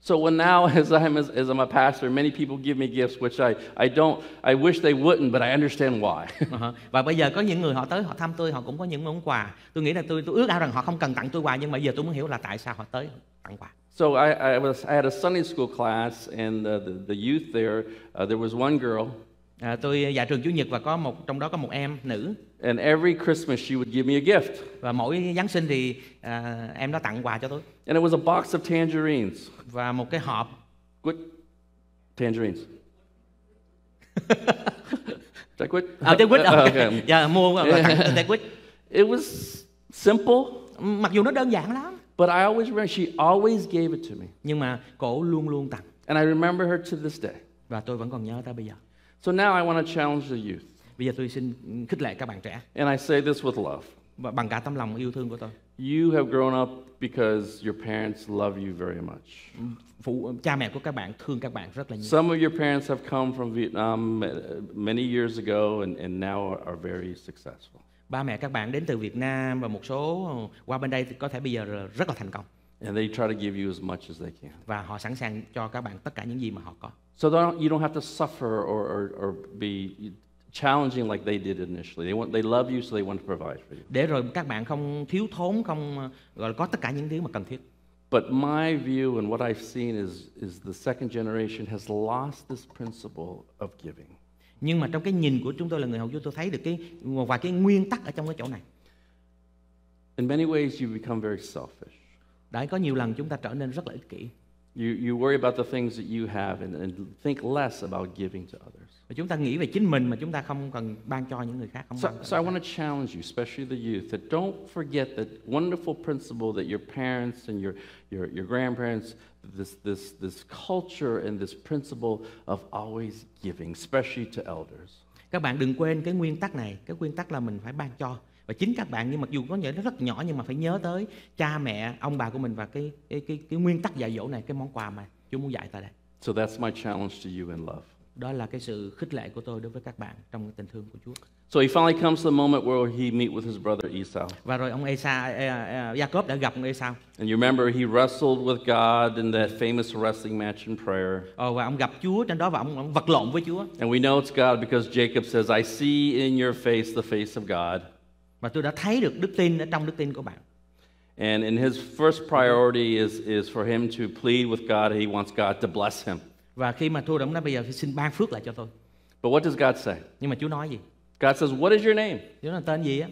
So when now, as I'm as, as I'm a pastor, many people give me gifts, which I I don't I wish they wouldn't, but I understand why. uh-huh. Và bây giờ có những người họ tới họ thăm tôi, họ cũng có những món quà. Tôi nghĩ là tôi tôi ước ao rằng họ không cần tặng tôi quà, nhưng mà giờ tôi muốn hiểu là tại sao họ tới tặng quà. So I I was I had a Sunday school class, and the uh, the, the youth there, uh, there was one girl À, tôi à, dạ trường chủ nhật và có một trong đó có một em nữ. And every Christmas she would give me a gift. Và mỗi Giáng sinh thì à, em đã tặng quà cho tôi. And it was a box of tangerines. Và một cái hộp. Quýt. Tangerines. trái quýt. À trái quýt. Okay. okay. Dạ mua và tặng trái quýt. It was simple. Mặc dù nó đơn giản lắm. But I always remember she always gave it to me. Nhưng mà cổ luôn luôn tặng. And I remember her to this day. Và tôi vẫn còn nhớ tới bây giờ. So now I want to challenge the youth. Bây giờ tôi xin khích lệ các bạn trẻ. And I say this with love. Và bằng cả tấm lòng yêu thương của tôi. You have grown up because your parents love you very much. Phụ cha mẹ của các bạn thương các bạn rất là nhiều. Some of your parents have come from Vietnam uh, many years ago and, and now are very successful. Ba mẹ các bạn đến từ Việt Nam và một số ờ, qua bên đây thì có thể bây giờ rất là thành công. And they try to give you as much as they can. Và họ sẵn sàng cho các bạn tất cả những gì mà họ có. So don't, you don't have to suffer or, or, or be challenging like they did initially. They want they love you so they want to provide for you. Để rồi các bạn không thiếu thốn, không ờ, gọi là có tất cả những thứ mà cần thiết. But my view and what I've seen is is the second generation has lost this principle of giving. Nhưng mà trong cái nhìn của chúng tôi là người hầu vô tôi thấy được cái một vài cái nguyên tắc ở trong cái chỗ này. In many ways you become very selfish. Đấy, có nhiều lần chúng ta trở nên rất là ích kỷ. You, you worry about the things that you have and, and think less about giving to others. Và chúng ta nghĩ về chính mình mà chúng ta không cần ban cho những người khác. Không so, so I want to challenge you, especially the youth, that don't forget that wonderful principle that your parents and your your your grandparents this this this culture and this principle of always giving, especially to elders. Các bạn đừng quên cái nguyên tắc này, cái nguyên tắc là mình phải ban cho và chính các bạn nhưng mặc dù có những nó rất nhỏ nhưng mà phải nhớ tới cha mẹ ông bà của mình và cái cái cái, cái nguyên tắc dạy dỗ này cái món quà mà Chúa muốn dạy ta đây. So that's my challenge to you in love. Đó là cái sự khích lệ của tôi đối với các bạn trong cái tình thương của Chúa. So he finally comes to the moment where he meet with his brother Esau. Và rồi ông Esau, Jacob đã gặp ông Esau. And you remember he wrestled with God in that famous wrestling match in prayer. Ờ, và ông gặp Chúa trên đó và ông, ông vật lộn với Chúa. And we know it's God because Jacob says, "I see in your face the face of God." Và tôi đã thấy được đức tin ở trong đức tin của bạn. And in his first priority is is for him to plead with God. He wants God to bless him. Và khi mà tôi đã nói bây giờ xin ban phước lại cho tôi. But what does God say? Nhưng mà Chúa nói gì? God says, "What is your name?" Chúa nói tên gì á?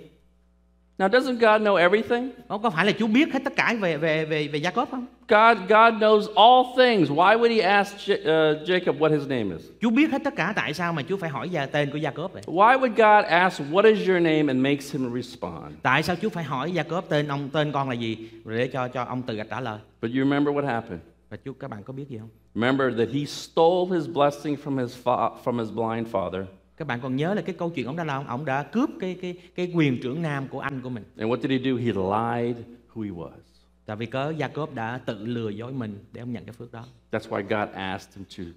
Now doesn't God know everything? Có phải là Chúa biết hết tất cả về về về về Jacob không? God God knows all things. Why would he ask J uh, Jacob what his name is? Chúa biết hết tất cả tại sao mà Chúa phải hỏi ra tên của Jacob vậy? Why would God ask what is your name and makes him respond? Tại sao Chúa phải hỏi Jacob tên ông tên con là gì để cho cho ông tự gạch trả lời? But you remember what happened? Và Chúa các bạn có biết gì không? Remember that he stole his blessing from his from his blind father các bạn còn nhớ là cái câu chuyện ông đã làm ông đã cướp cái cái cái quyền trưởng nam của anh của mình and what did he do he lied who he was tại vì cớ Jacob đã tự lừa dối mình để ông nhận cái phước đó that's why God asked him to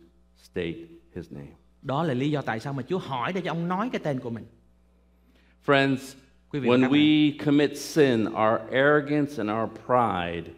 state his name đó là lý do tại sao mà Chúa hỏi để cho ông nói cái tên của mình friends When we commit sin, our arrogance and our pride,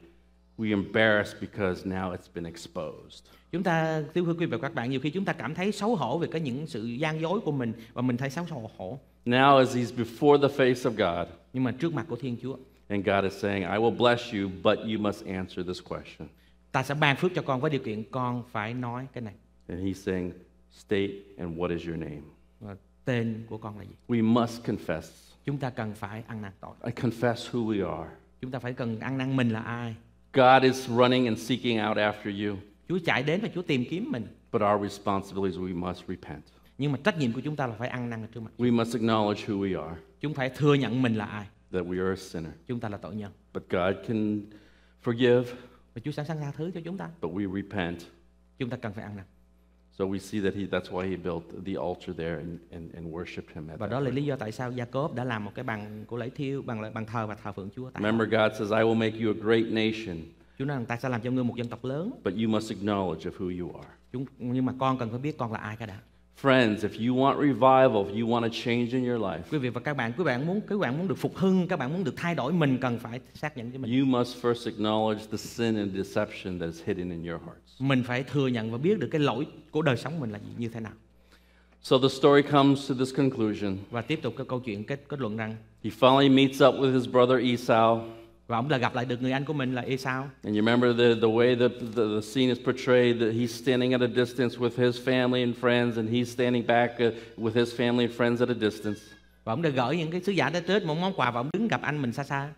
we embarrass because now it's been exposed chúng ta thưa quý vị và các bạn nhiều khi chúng ta cảm thấy xấu hổ về cái những sự gian dối của mình và mình thấy xấu hổ. Now as he's before the face of God. Nhưng mà trước mặt của Thiên Chúa. And God is saying, I will bless you, but you must answer this question. Ta sẽ ban phước cho con với điều kiện con phải nói cái này. And he's saying, state and what is your name? Và tên của con là gì? We must confess. Chúng ta cần phải ăn năn tội. I confess who we are. Chúng ta phải cần ăn năn mình là ai. God is running and seeking out after you. Chúa chạy đến và Chúa tìm kiếm mình. But our responsibility is we must repent. Nhưng mà trách nhiệm của chúng ta là phải ăn năn ở trước mặt. We must acknowledge who we are. Chúng phải thừa nhận mình là ai. That we are a sinner. Chúng ta là tội nhân. But God can forgive. Và Chúa sẵn sàng tha thứ cho chúng ta. But we repent. Chúng ta cần phải ăn năn. So we see that he that's why he built the altar there and and, and worshiped him at Và đó là lý do tại sao Jacob đã làm một cái bàn của lễ thiêu, bàn bàn thờ và thờ phượng Chúa Remember God says I will make you a great nation. Chúa nói rằng ta sẽ làm cho ngươi một dân tộc lớn. But you must acknowledge of who you are. Chúng nhưng mà con cần phải biết con là ai cả đã. Friends, if you want revival, if you want a change in your life, quý vị và các bạn, quý bạn muốn quý bạn muốn được phục hưng, các bạn muốn được thay đổi, mình cần phải xác nhận cho mình. You must first acknowledge the sin and deception that is hidden in your hearts. Mình phải thừa nhận và biết được cái lỗi của đời sống mình là gì như thế nào. So the story comes to this conclusion. Và tiếp tục cái câu chuyện kết kết luận rằng He finally meets up with his brother Esau. Và ông là gặp lại được người anh của mình là Esau. And you remember the the way the, the the scene is portrayed that he's standing at a distance with his family and friends and he's standing back uh, with his family and friends at a distance. Và ông được gửi những cái sứ giả tới tết một món quà và ông đứng gặp anh mình xa xa.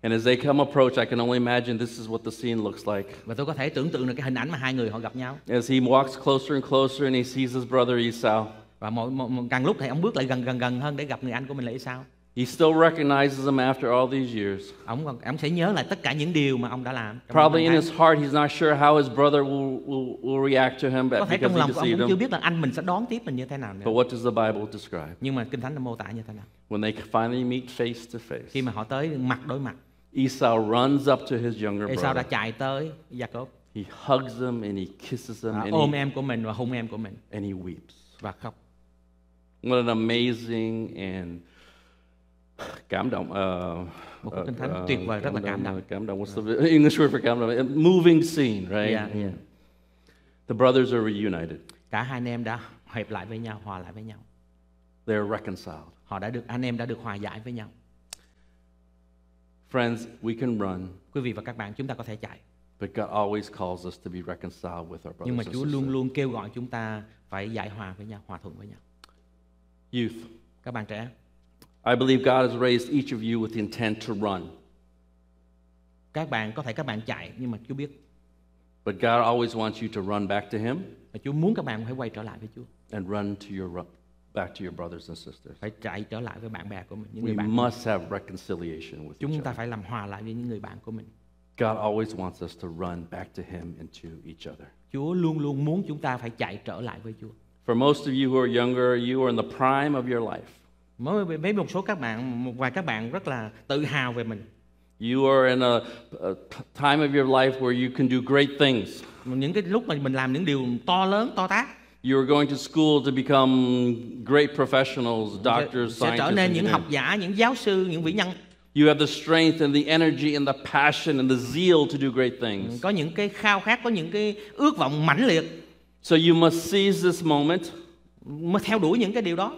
And as they come approach, I can only imagine this is what the scene looks like. Và tôi có thể tưởng tượng được cái hình ảnh mà hai người họ gặp nhau. As he walks closer and closer and he sees his brother Esau. Và mỗi, càng lúc thì ông bước lại gần gần gần hơn để gặp người anh của mình là Esau. He still recognizes them after all these years. Ông còn ông sẽ nhớ lại tất cả những điều mà ông đã làm. Probably in his heart he's not sure how his brother will will, will react to him but Có thể trong lòng ông cũng chưa biết là anh mình sẽ đón tiếp mình như thế nào nữa. But what does the Bible describe? Nhưng mà Kinh Thánh đã mô tả như thế nào? When they finally meet face to face. Khi mà họ tới mặt đối mặt. Esau runs up to his younger brother. Esau đã chạy tới Jacob. He hugs him and he kisses him. À, ôm em của mình và hôn em của mình. And he weeps. Và khóc. What an amazing and cảm động uh, một cuốn ờ, kinh thánh uh, tuyệt vời rất là cảm động cảm động what's dạ. the English word for cảm động moving scene right yeah, dạ, yeah. Dạ. the brothers are reunited cả hai anh em đã hợp lại với nhau hòa lại với nhau they are reconciled họ đã được anh em đã được hòa giải với nhau friends we can run quý vị và các bạn chúng ta có thể chạy But God always calls us to be reconciled with our brothers Nhưng mà Chúa luôn luôn kêu gọi chúng ta phải giải hòa với nhau, hòa thuận với nhau. Youth, các bạn trẻ I believe God has raised each of you with the intent to run. Các bạn có thể các bạn chạy nhưng mà Chúa biết. But God always wants you to run back to him. Và Chúa muốn các bạn phải quay trở lại với Chúa. And run to your back to your brothers and sisters. Phải chạy trở lại với bạn bè của mình, những người bạn. We must have reconciliation with Chúng ta phải làm hòa lại với những người bạn của mình. God always wants us to run back to him and to each other. Chúa luôn luôn muốn chúng ta phải chạy trở lại với Chúa. For most of you who are younger, you are in the prime of your life mới mấy một số các bạn một vài các bạn rất là tự hào về mình You are in a, a time of your life where you can do great things. Những cái lúc mà mình làm những điều to lớn, to tát. You are going to school to become great professionals, doctors, sẽ, sẽ trở nên những học giả, những giáo sư, những vĩ nhân. You have the strength and the energy and the passion and the zeal to do great things. Có những cái khao khát, có những cái ước vọng mãnh liệt. So you must seize this moment. Mà theo đuổi những cái điều đó.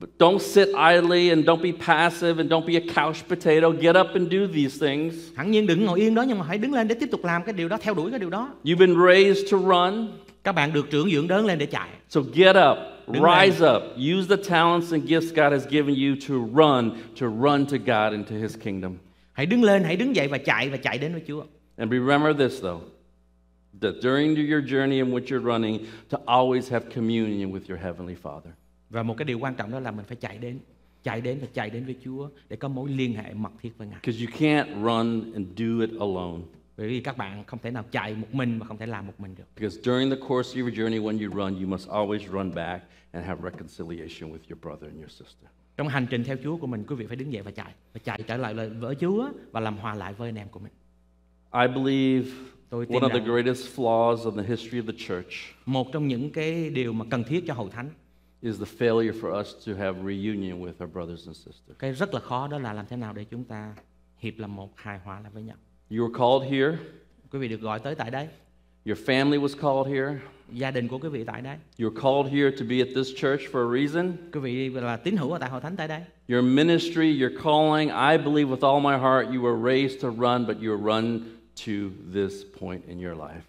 But don't sit idly and don't be passive and don't be a couch potato. Get up and do these things. Hẳn nhiên đừng ngồi yên đó nhưng mà hãy đứng lên để tiếp tục làm cái điều đó, theo đuổi cái điều đó. You've been raised to run. Các bạn được trưởng dưỡng đớn lên để chạy. So get up, đứng rise lên. up, use the talents and gifts God has given you to run, to run to God and to his kingdom. Hãy đứng lên, hãy đứng dậy và chạy và chạy đến với Chúa. And remember this though. That during your journey in which you're running, to always have communion with your heavenly Father. và một cái điều quan trọng đó là mình phải chạy đến chạy đến và chạy đến với Chúa để có mối liên hệ mật thiết với Ngài. Because you can't run and do it alone. Bởi vì các bạn không thể nào chạy một mình mà không thể làm một mình được. Because during the course of your journey when you run, you must always run back and have reconciliation with your brother and your sister. Trong hành trình theo Chúa của mình, quý vị phải đứng dậy và chạy và chạy trở lại với Chúa và làm hòa lại với anh em của mình. I believe Tôi one of the greatest flaws in the history of the church. Một trong những cái điều mà cần thiết cho hội thánh is the failure for us to have reunion with our brothers and sisters. Cái rất là khó đó là làm thế nào để chúng ta hiệp làm một, hài hòa lại với nhau. You were called here. Quý vị được gọi tới tại đây. Your family was called here. Gia đình của quý vị tại đây. You were called here to be at this church for a reason. Quý vị là tín hữu ở tại hội thánh tại đây. Your ministry, your calling, I believe with all my heart you were raised to run but you run to this point in your life.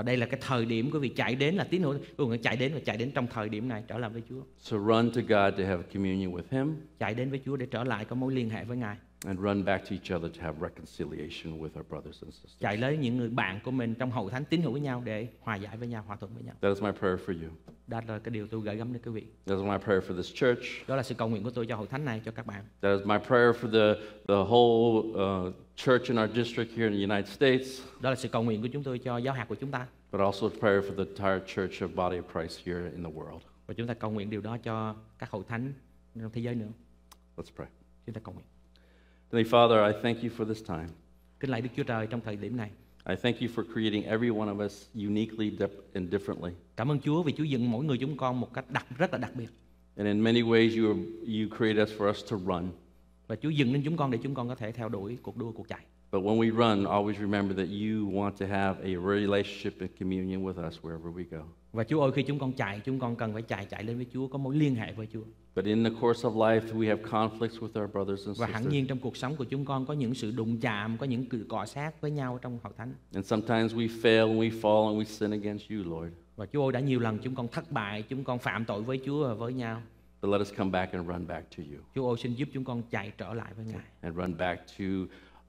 Và đây là cái thời điểm quý vị chạy đến là tín hữu quý vị chạy đến và chạy đến trong thời điểm này trở lại với Chúa. So run to God to have communion with him. Chạy đến với Chúa để trở lại có mối liên hệ với Ngài and run back to each other to have reconciliation with our brothers and sisters. Chạy lấy những người bạn của mình trong hội thánh tín hữu với nhau để hòa giải với nhau, hòa thuận với nhau. That is my prayer for you. Đó là cái điều tôi gửi gắm đến quý vị. That is my prayer for this church. Đó là sự cầu nguyện của tôi cho hội thánh này cho các bạn. That is my prayer for the the whole uh, church in our district here in the United States. Đó là sự cầu nguyện của chúng tôi cho giáo hạt của chúng ta. But also a prayer for the entire church of body of Christ here in the world. Và chúng ta cầu nguyện điều đó cho các hội thánh trong thế giới nữa. Let's pray. Chúng ta cầu nguyện. Heavenly Father, I thank you for this time. Kính lạy Đức Chúa Trời trong thời điểm này. I thank you for creating every one of us uniquely and differently. Cảm ơn Chúa vì Chúa dựng mỗi người chúng con một cách đặc rất là đặc biệt. And in many ways you you create us for us to run. Và Chúa dựng nên chúng con để chúng con có thể theo đuổi cuộc đua cuộc chạy. But when we run, always remember that you want to have a relationship and communion with us wherever we go. Và Chúa ơi khi chúng con chạy, chúng con cần phải chạy chạy lên với Chúa, có mối liên hệ với Chúa. But in the course of life we have conflicts with our brothers and sisters. Và hẳn nhiên trong cuộc sống của chúng con có những sự đụng chạm, có những cự cọ sát với nhau trong hội thánh. And sometimes we fail and we fall and we sin against you, Lord. Và Chúa ơi đã nhiều lần chúng con thất bại, chúng con phạm tội với Chúa và với nhau. But let us come back and run back to you. Chúa ơi xin giúp chúng con chạy trở lại với Ngài. And run back to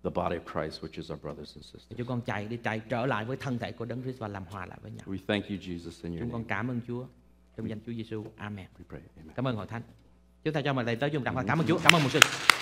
the body of Christ, which is our brothers and sisters. Chúng con chạy đi chạy trở lại với thân thể của Đấng Christ và làm hòa lại với nhau. We thank you, Jesus, in your Chúng con cảm ơn Chúa trong danh Chúa Giêsu. Amen. We pray. Amen. Cảm ơn hội thánh. Chúng ta cho mời thầy tới dùng chúng và cảm ơn Chúa, cảm ơn một sư.